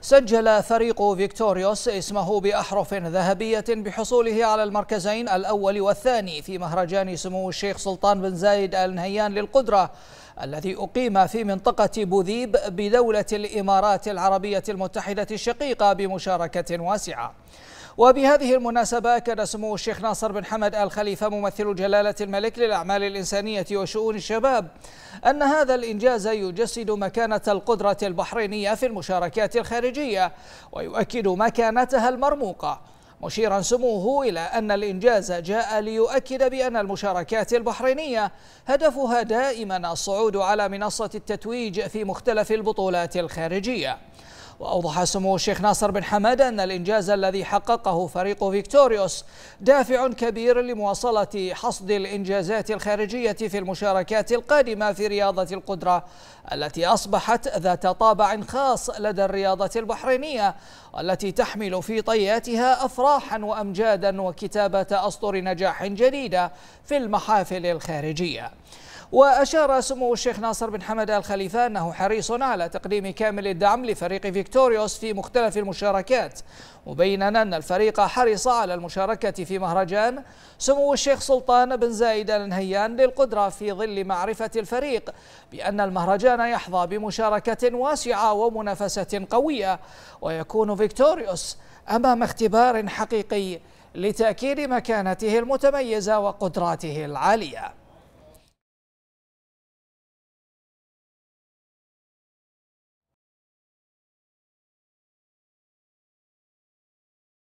سجل فريق فيكتوريوس اسمه بأحرف ذهبية بحصوله على المركزين الأول والثاني في مهرجان سمو الشيخ سلطان بن زايد آل نهيان للقدرة الذي أقيم في منطقة بوذيب بدولة الإمارات العربية المتحدة الشقيقة بمشاركة واسعة وبهذه المناسبة كان سمو الشيخ ناصر بن حمد آل خليفة ممثل جلالة الملك للأعمال الإنسانية وشؤون الشباب أن هذا الإنجاز يجسد مكانة القدرة البحرينية في المشاركات الخارجية ويؤكد مكانتها المرموقة مشيرا سموه إلى أن الإنجاز جاء ليؤكد بأن المشاركات البحرينية هدفها دائما الصعود على منصة التتويج في مختلف البطولات الخارجية وأوضح سمو الشيخ ناصر بن حمد أن الإنجاز الذي حققه فريق فيكتوريوس دافع كبير لمواصلة حصد الإنجازات الخارجية في المشاركات القادمة في رياضة القدرة التي أصبحت ذات طابع خاص لدى الرياضة البحرينية والتي تحمل في طياتها أفراحا وأمجادا وكتابة أسطر نجاح جديدة في المحافل الخارجية وأشار سمو الشيخ ناصر بن حمد آل خليفة أنه حريص على تقديم كامل الدعم لفريق فيكتوريوس في مختلف المشاركات مبينا أن الفريق حرص على المشاركة في مهرجان سمو الشيخ سلطان بن زايد آل نهيان للقدرة في ظل معرفة الفريق بأن المهرجان يحظى بمشاركة واسعة ومنافسة قوية ويكون فيكتوريوس أمام اختبار حقيقي لتأكيد مكانته المتميزة وقدراته العالية